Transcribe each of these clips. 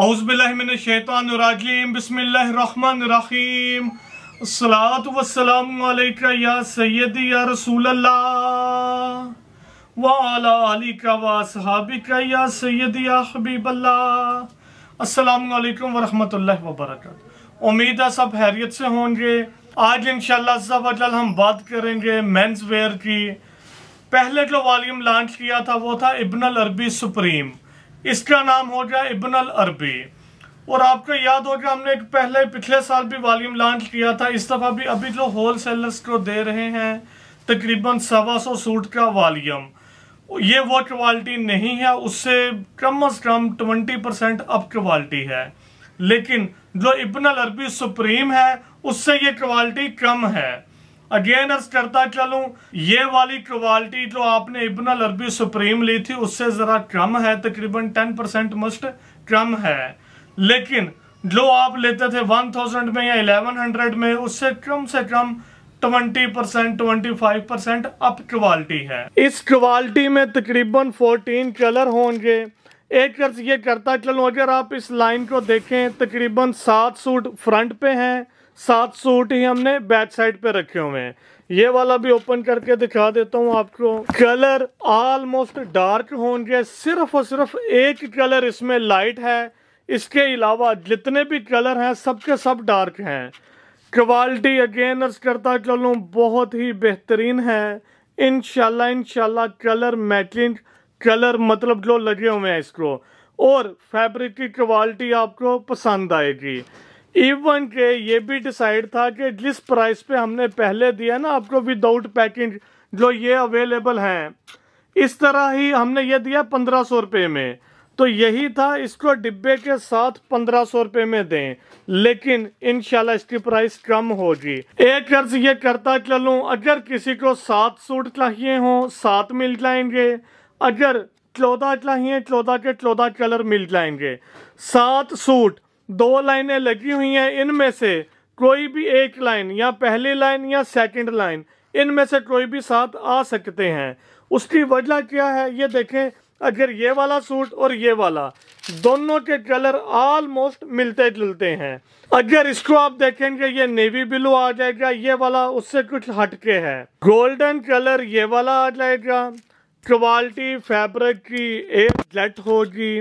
اعوذ باللہ من الشیطان الرجیم بسم اللہ الرحمن الرحیم الصلاة والسلام علیکہ یا یا سیدی رسول اللہ وعلا علیکہ یا سیدی یا حبیب اللہ السلام علیکم ورحمت اللہ وبرکاتہ امید ہے سب حیریت سے ہوں گے آج عز و جل ہم بات کریں گے منز ویئر کی پہلے جو والیم لانچ کیا تھا وہ تھا ابن العربی سپریم اس کا نام ہو گیا ابن العربی اور آپ کو یاد ہو گیا ہم نے ایک پہلے پچھلے سال بھی والیوم لانچ کیا تھا اس دفعہ بھی ابھی جو ہول سیلرز کو دے رہے ہیں تقریباً سوا سو سوٹ کا والیوم یہ وہ کوالٹی نہیں ہے اس سے کم از کم ٹونٹی پرسینٹ اپ کوالٹی ہے لیکن جو ابن العربی سپریم ہے اس سے یہ کوالٹی کم ہے اگین ارز کرتا چلوں یہ والی کروالٹی جو آپ نے ابن العربی سپریم لی تھی اس سے ذرا کم ہے تقریباً ٹین پرسنٹ مسٹ کم ہے لیکن جو آپ لیتے تھے ون تھوزنڈ میں یا الیون ہنڈرڈ میں اس سے کم سے کم twenty percent twenty five percent up quality ہے اس کروالٹی میں تقریباً فورٹین کلر ہوں گے ایک کرز یہ کرتا چلوں اگر آپ اس لائن کو دیکھیں تقریباً سات سوٹ فرنٹ پہ ہیں سات سوٹ ہی ہم نے بیک سائڈ پہ رکھے ہوئے ہیں یہ والا بھی اوپن کر کے دکھا دیتا ہوں آپ کو کلر آلموسٹ ڈارک ہوں گے صرف اور صرف ایک کلر اس میں لائٹ ہے اس کے علاوہ جتنے بھی کلر ہیں سب کے سب ڈارک ہیں کوالٹی ارز کرتا چلوں بہت ہی بہترین ہے انشاءاللہ انشاءاللہ کلر میچنگ کلر مطلب جو لگے ہوئے ہیں اس کو اور فیبرک کی کوالٹی آپ کو پسند آئے گی ایون کے یہ بھی ڈیسائیڈ تھا کہ جس پرائس پہ ہم نے پہلے دیا نا آپ کو ود آؤٹ پیکنگ جو یہ اویلیبل ہیں اس طرح ہی ہم نے یہ دیا پندرہ سو روپے میں تو یہی تھا اس کو ڈبے کے ساتھ پندرہ سو روپے میں دیں لیکن انشاءاللہ اس کی پرائس کم ہوگی ایک عرض یہ کرتا چلوں اگر کسی کو سات سوٹ چاہیے ہوں سات مل جائیں گے اگر چودہ چاہیے چودہ کے چودہ کلر مل جائیں گے سات سوٹ دو لائنیں لگی ہوئی ہیں ان میں سے کوئی بھی ایک لائن یا پہلی لائن یا سیکنڈ لائن ان میں سے کوئی بھی ساتھ آ سکتے ہیں اس کی وجہ کیا ہے یہ دیکھیں اگر یہ والا سوٹ اور یہ والا دونوں کے کلر آلموسٹ ملتے جلتے ہیں اگر اس کو آپ دیکھیں گے یہ نیوی بلو آ جائے گا یہ والا اس سے کچھ ہٹ کے ہے گولڈن کلر یہ والا آ جائے گا کوالٹی فیبرک کی ایک جیٹ ہوگی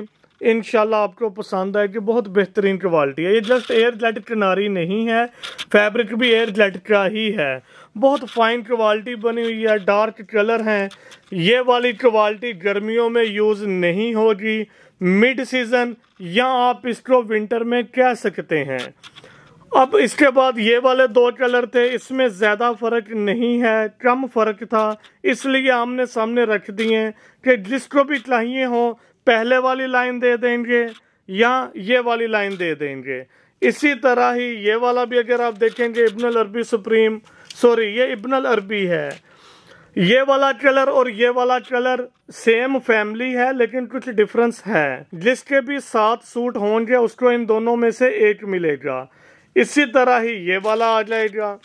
انشاءاللہ آپ کو پسند آئے کہ بہت بہترین کوالٹی ہے یہ جسٹ ایئر جیٹ کناری نہیں ہے فیبرک بھی ایئر جیٹ کا ہی ہے بہت فائن کوالٹی بنی ہوئی ہے ڈارک کلر ہیں یہ والی کوالٹی گرمیوں میں یوز نہیں ہوگی مڈ سیزن یا آپ اس کو ونٹر میں کہہ سکتے ہیں اب اس کے بعد یہ والے دو کلر تھے اس میں زیادہ فرق نہیں ہے کم فرق تھا اس لیے نے سامنے رکھ دیے کہ جس کو بھی چاہیے ہوں پہلے والی لائن دے دیں گے یا یہ والی لائن دے دیں گے اسی طرح ہی یہ والا بھی اگر آپ دیکھیں گے ابن العربی سپریم سوری یہ ابن العربی ہے یہ والا کلر اور یہ والا کلر سیم فیملی ہے لیکن کچھ ڈیفرنس ہے جس کے بھی سات سوٹ ہوں گے اس کو ان دونوں میں سے ایک ملے گا اسی طرح ہی یہ والا آ جائے گا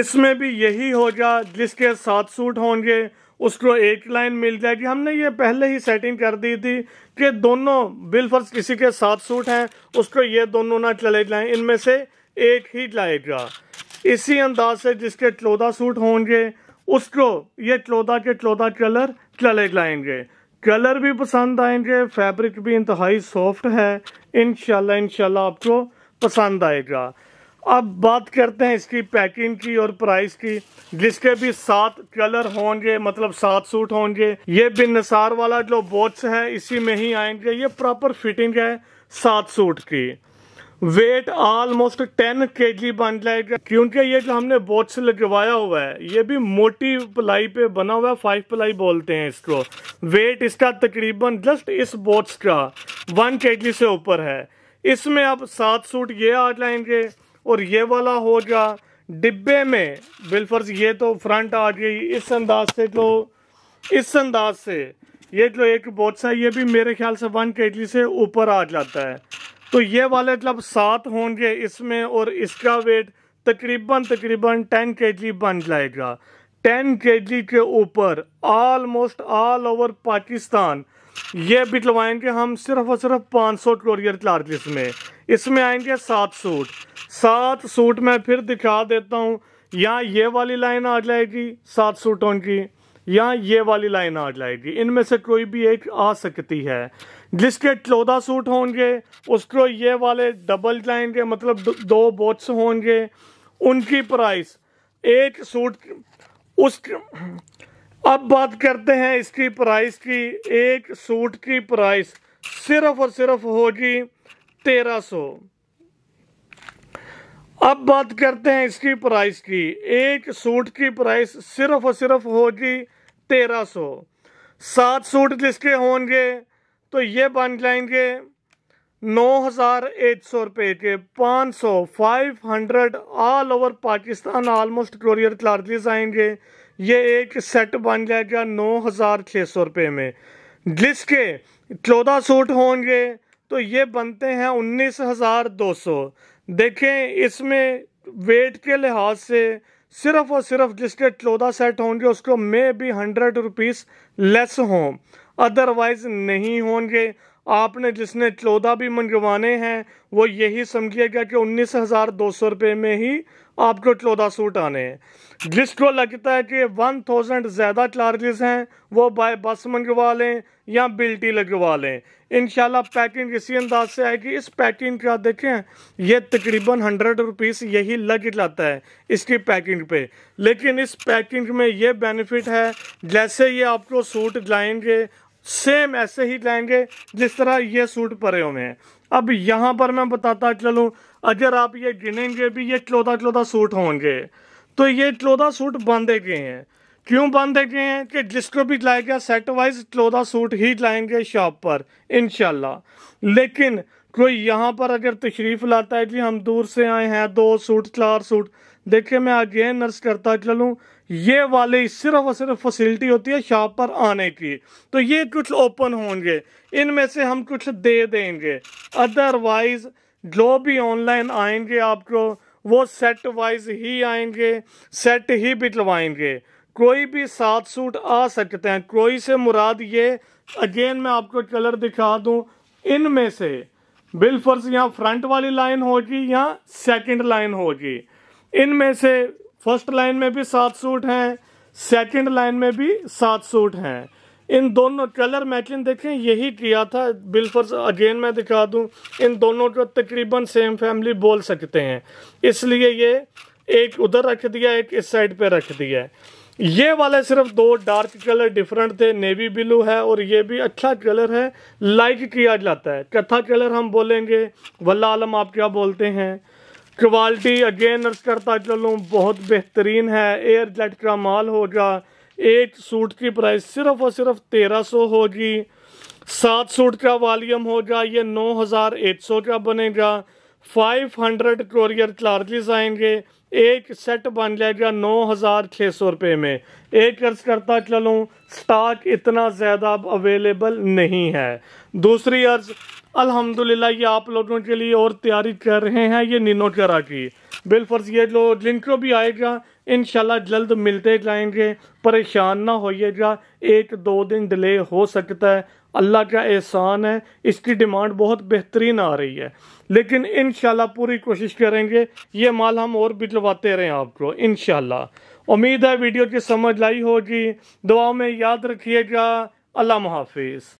اس میں بھی یہی ہو جا جس کے سات سوٹ ہوں گے اس کو ایک لائن مل جائے گی ہم نے یہ پہلے ہی سیٹنگ کر دی تھی کہ دونوں بال کسی کے ساتھ سوٹ ہیں اس کو یہ دونوں نہ چلے جائیں ان میں سے ایک ہی جائے گا اسی انداز سے جس کے چودہ سوٹ ہوں گے اس کو یہ چودہ کے چودہ کلر چلے جائیں گے کلر بھی پسند آئیں گے فیبرک بھی انتہائی سافٹ ہے انشاءاللہ انشاءاللہ آپ کو پسند آئے گا اب بات کرتے ہیں اس کی پیکنگ کی اور پرائس کی جس کے بھی سات کلر ہوں گے مطلب سات سوٹ ہوں گے یہ بن نصار والا جو بوٹس ہے اسی میں ہی آئیں گے یہ پراپر فٹنگ ہے سات سوٹ کی ویٹ آلموسٹ ٹین کے جی بن جائے گا کیونکہ یہ جو ہم نے بوٹس لگوایا ہوا ہے یہ بھی موٹی پلائی پہ بنا ہوا ہے فائیو پلائی بولتے ہیں اس کو ویٹ اس کا تقریباً جسٹ اس بوٹس کا ون کے جی سے اوپر ہے اس میں اب سات سوٹ یہ آ جائیں گے اور یہ والا ہو گیا ڈبے میں بلفرز یہ تو فرنٹ آ گئی اس انداز سے تو اس انداز سے یہ جو ایک بوٹس سا یہ بھی میرے خیال سے ون کے جی سے اوپر آ جاتا ہے تو یہ والے جب سات ہوں گے اس میں اور اس کا ویٹ تقریباً تقریباً ٹین کے جی بن جائے گا ٹین کے جی کے اوپر آلموسٹ آل اوور پاکستان یہ بٹلوائیں گے ہم صرف اور صرف پانچ سو کوریئر چارجز میں اس میں آئیں گے سات سوٹ سات سوٹ میں پھر دکھا دیتا ہوں یہاں یہ والی لائن آ جائے گی سات سوٹوں کی یہاں یا یہ والی لائن آ جائے گی ان میں سے کوئی بھی ایک آ سکتی ہے جس کے چودہ سوٹ ہوں گے اس کو یہ والے ڈبل جائیں گے مطلب دو بوٹس ہوں گے ان کی پرائز ایک سوٹ اس اب بات کرتے ہیں اس کی پرائز کی ایک سوٹ کی پرائز صرف اور صرف ہوگی تیرہ سو اب بات کرتے ہیں اس کی پرائس کی ایک سوٹ کی پرائس صرف اور صرف ہوگی تیرہ سو سات سوٹ جس کے ہوں گے تو یہ بن جائیں گے نو ہزار ایٹ سو روپے کے پانچ سو five hundred all over Pakistan almost courier charges آئیں گے یہ ایک سیٹ بن جائے گا نو ہزار چھ سو روپے میں جس کے چودہ سوٹ ہوں گے تو یہ بنتے ہیں انیس ہزار دو سو دیکھیں اس میں ویٹ کے لحاظ سے صرف اور صرف جس کے چودہ سیٹ ہوں گے اس کو میں بھی ہنڈریڈ روپیز لیس ہوں ادروائز نہیں ہوں گے آپ نے جس نے چودہ بھی منگوانے ہیں وہ یہی سمجھیے گا کہ انیس ہزار دو سو روپے میں ہی آپ کو چودہ سوٹ آنے ہیں جس کو لگتا ہے کہ ون تھوزنڈ زیادہ چارجز ہیں وہ بائی بس منگوا لیں یا بلٹی لگوا لیں انشاءاللہ پیکنگ اسی انداز سے آئے گی اس پیکنگ کا دیکھیں یہ تقریباً ہنڈریڈ روپیس یہی لگ جاتا ہے اس کی پیکنگ پہ لیکن اس پیکنگ میں یہ بینیفٹ ہے جیسے یہ آپ کو سوٹ جائیں گے سیم ایسے ہی لائیں گے جس طرح یہ سوٹ پرے ہوئے ہیں اب یہاں پر میں بتاتا چلوں اگر آپ یہ گنیں گے بھی یہ چودہ چودہ سوٹ ہوں گے تو یہ چودہ سوٹ باندھے گئے ہیں کیوں باندھے گئے ہیں کہ جس کو بھی لائے گیا سیٹ وائز چودہ سوٹ ہی لائیں گے شاپ پر انشاءاللہ لیکن کوئی یہاں پر اگر تشریف لاتا ہے جی ہم دور سے آئے ہیں دو سوٹ چار سوٹ دیکھیں میں اگین نرس کرتا چلوں یہ والے صرف اور صرف فیسلٹی ہوتی ہے شاپ پر آنے کی تو یہ کچھ اوپن ہوں گے ان میں سے ہم کچھ دے دیں گے ادر وائز جو بھی آن لائن آئیں گے آپ کو وہ سیٹ وائز ہی آئیں گے سیٹ ہی بٹلوائیں گے کوئی بھی ساتھ سوٹ آ سکتے ہیں کوئی سے مراد یہ اگین میں آپ کو کلر دکھا دوں ان میں سے بالفرض فرض فرنٹ والی لائن ہوگی یا سیکنڈ لائن ہوگی ان میں سے فرسٹ لائن میں بھی سات سوٹ ہیں سیکنڈ لائن میں بھی سات سوٹ ہیں ان دونوں کلر میچنگ دیکھیں یہی کیا تھا بالفرز اگین میں دکھا دوں ان دونوں کو تقریباً سیم فیملی بول سکتے ہیں اس لیے یہ ایک ادھر رکھ دیا ایک اس سائڈ پہ رکھ دیا یہ والے صرف دو ڈارک کلر ڈیفرنٹ تھے نیوی بلو ہے اور یہ بھی اچھا کلر ہے لائک کیا جاتا ہے کتھا کلر ہم بولیں گے واللہ عالم آپ کیا بولتے ہیں کوالٹی اگین کرتا چلوں بہت بہترین ہے ایئر جیٹ کا مال ہوگا ایک سوٹ کی پرائز صرف اور صرف تیرہ سو ہوگی سات سوٹ کا والیم ہوگا یہ نو ہزار ایٹ سو کا بنے گا فائیو ہنڈریڈ کوریئر چارجز آئیں گے ایک سیٹ بن جائے گا نو ہزار چھ سو روپے میں ایک عرض کرتا چلوں سٹاک اتنا زیادہ اب اویلیبل نہیں ہے دوسری عرض الحمدللہ یہ آپ لوگوں کے لیے اور تیاری کر رہے ہیں یہ نینو کرا کی بل فرض یہ جن کو بھی آئے گا انشاءاللہ جلد ملتے جائیں گے پریشان نہ ہوئیے گا ایک دو دن ڈیلے ہو سکتا ہے اللہ کا احسان ہے اس کی ڈیمانڈ بہت بہترین آ رہی ہے لیکن انشاءاللہ پوری کوشش کریں گے یہ مال ہم اور رہے رہیں آپ کو انشاءاللہ امید ہے ویڈیو کی سمجھ لائی ہوگی دعاؤں میں یاد رکھیے گا اللہ محافظ